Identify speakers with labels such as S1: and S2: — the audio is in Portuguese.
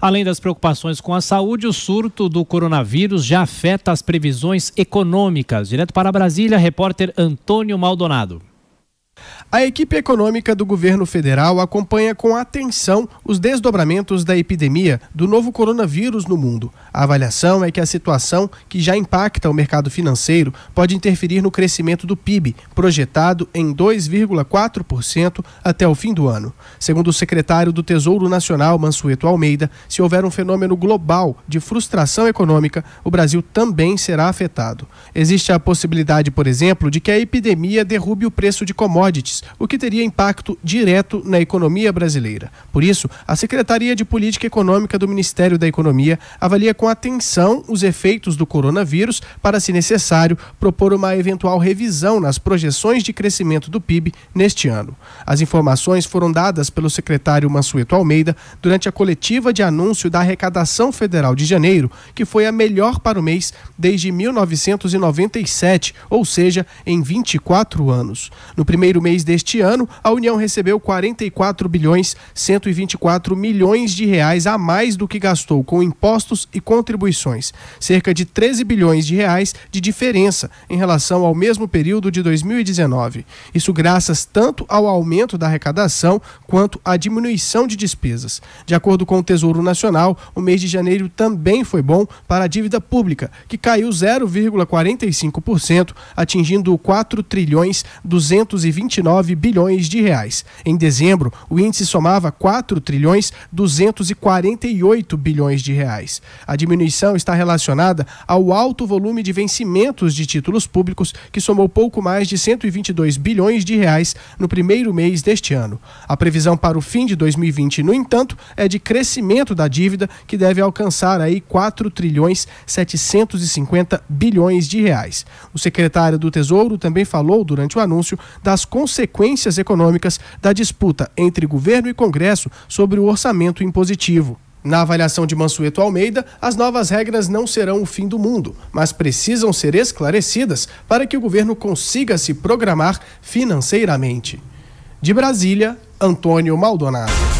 S1: Além das preocupações com a saúde, o surto do coronavírus já afeta as previsões econômicas. Direto para Brasília, repórter Antônio Maldonado. A equipe econômica do governo federal acompanha com atenção os desdobramentos da epidemia do novo coronavírus no mundo. A avaliação é que a situação, que já impacta o mercado financeiro, pode interferir no crescimento do PIB, projetado em 2,4% até o fim do ano. Segundo o secretário do Tesouro Nacional, Mansueto Almeida, se houver um fenômeno global de frustração econômica, o Brasil também será afetado. Existe a possibilidade, por exemplo, de que a epidemia derrube o preço de commodities commodities, o que teria impacto direto na economia brasileira. Por isso, a Secretaria de Política Econômica do Ministério da Economia avalia com atenção os efeitos do coronavírus para, se necessário, propor uma eventual revisão nas projeções de crescimento do PIB neste ano. As informações foram dadas pelo secretário Mansueto Almeida durante a coletiva de anúncio da arrecadação federal de janeiro, que foi a melhor para o mês desde 1997, ou seja, em 24 anos. No primeiro primeiro mês deste ano, a União recebeu 44 bilhões 124 milhões de reais a mais do que gastou com impostos e contribuições, cerca de 13 bilhões de reais de diferença em relação ao mesmo período de 2019. Isso graças tanto ao aumento da arrecadação quanto à diminuição de despesas. De acordo com o Tesouro Nacional, o mês de janeiro também foi bom para a dívida pública, que caiu 0,45%, atingindo 4 trilhões 220 29 bilhões de reais. Em dezembro, o índice somava 4 trilhões 248 bilhões de reais. A diminuição está relacionada ao alto volume de vencimentos de títulos públicos, que somou pouco mais de 122 bilhões de reais no primeiro mês deste ano. A previsão para o fim de 2020, no entanto, é de crescimento da dívida, que deve alcançar aí 4 trilhões 750 bilhões de reais. O secretário do Tesouro também falou durante o anúncio das consequências econômicas da disputa entre governo e Congresso sobre o orçamento impositivo. Na avaliação de Mansueto Almeida, as novas regras não serão o fim do mundo, mas precisam ser esclarecidas para que o governo consiga se programar financeiramente. De Brasília, Antônio Maldonado.